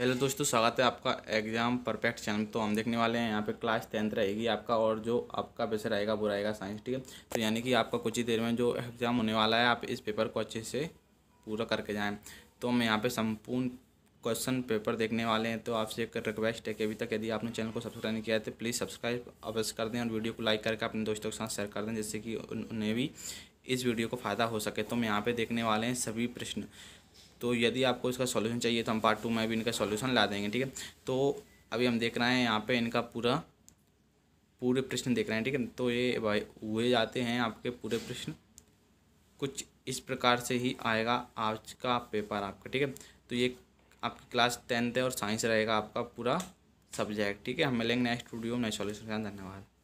hello दोस्तों स्वागत है आपका एग्जाम परफेक्ट चैनल तो हम देखने वाले हैं यहाँ पे क्लास टेंथ रहेगी आपका और जो आपका विषय रहेगा वो रहेगा साइंस ठीक है तो यानी कि आपका कुछ ही देर में जो एग्ज़ाम होने वाला है आप इस पेपर को अच्छे से पूरा करके जाएं तो हम यहाँ पे संपूर्ण क्वेश्चन पेपर देखने वाले हैं तो आपसे एक रिक्वेस्ट है कि अभी तक यदि आपने चैनल को सब्सक्राइब नहीं किया है तो प्लीज़ सब्सक्राइब अवश्य कर दें और वीडियो को लाइक करके अपने दोस्तों के साथ शेयर कर दें जिससे कि उन्हें भी इस वीडियो को फ़ायदा हो सके तो हम यहाँ पर देखने वाले हैं सभी प्रश्न तो यदि आपको इसका सॉल्यूशन चाहिए तो हम पार्ट टू में भी इनका सॉल्यूशन ला देंगे ठीक है तो अभी हम देख रहे हैं यहाँ पे इनका पूरा पूरे प्रश्न देख रहे हैं ठीक है तो ये भाई हुए जाते हैं आपके पूरे प्रश्न कुछ इस प्रकार से ही आएगा आज का पेपर आपका ठीक है तो ये आपकी क्लास टेंथ है और साइंस रहेगा आपका पूरा सब्जेक्ट ठीक है हम मिलेंगे नेक्स्ट स्टूडियो में नेक्स्ट सॉल्यूशन धन्यवाद